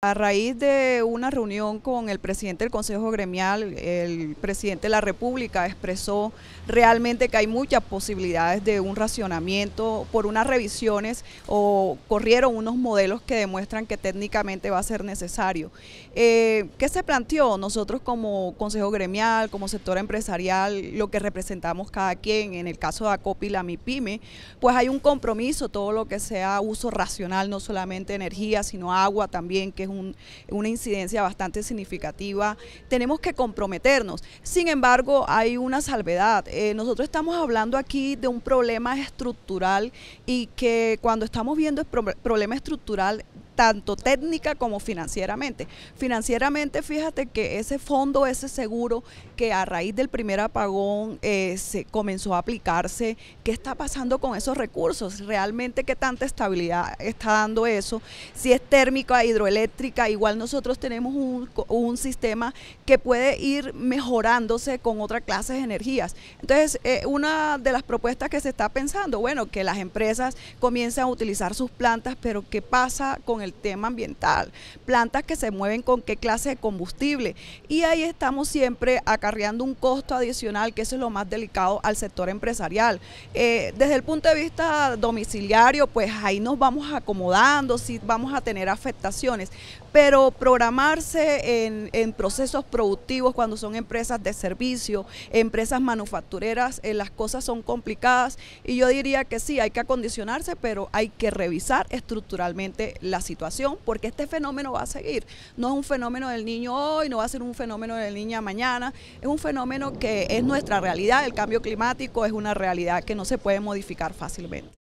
A raíz de una reunión con el presidente del Consejo Gremial, el presidente de la República expresó realmente que hay muchas posibilidades de un racionamiento por unas revisiones o corrieron unos modelos que demuestran que técnicamente va a ser necesario. Eh, ¿Qué se planteó nosotros como Consejo Gremial, como sector empresarial, lo que representamos cada quien? En el caso de ACOPI y MIPYME, pues hay un compromiso, todo lo que sea uso racional, no solamente energía, sino agua también, que una incidencia bastante significativa. Tenemos que comprometernos. Sin embargo, hay una salvedad. Eh, nosotros estamos hablando aquí de un problema estructural y que cuando estamos viendo el problema estructural tanto técnica como financieramente. Financieramente, fíjate que ese fondo, ese seguro que a raíz del primer apagón eh, se comenzó a aplicarse, ¿qué está pasando con esos recursos? ¿Realmente qué tanta estabilidad está dando eso? Si es térmica, hidroeléctrica, igual nosotros tenemos un, sistema que puede ir mejorándose con otras clases de energías. Entonces, eh, una de las propuestas que se está pensando, bueno, que las empresas comiencen a utilizar sus plantas, pero ¿qué pasa con el tema ambiental, plantas que se mueven con qué clase de combustible. Y ahí estamos siempre acarreando un costo adicional, que eso es lo más delicado al sector empresarial. Eh, desde el punto de vista domiciliario, pues ahí nos vamos acomodando, si vamos a tener afectaciones, pero programarse en, procesos productivos cuando son empresas de servicio, empresas manufactureras, eh, las cosas son complicadas y yo diría que sí, hay que acondicionarse, pero hay que revisar estructuralmente la situación porque este fenómeno va a seguir. No es un fenómeno del niño hoy, no va a ser un fenómeno del niño mañana, es un fenómeno que es nuestra realidad, el cambio climático es una realidad que no se puede modificar fácilmente.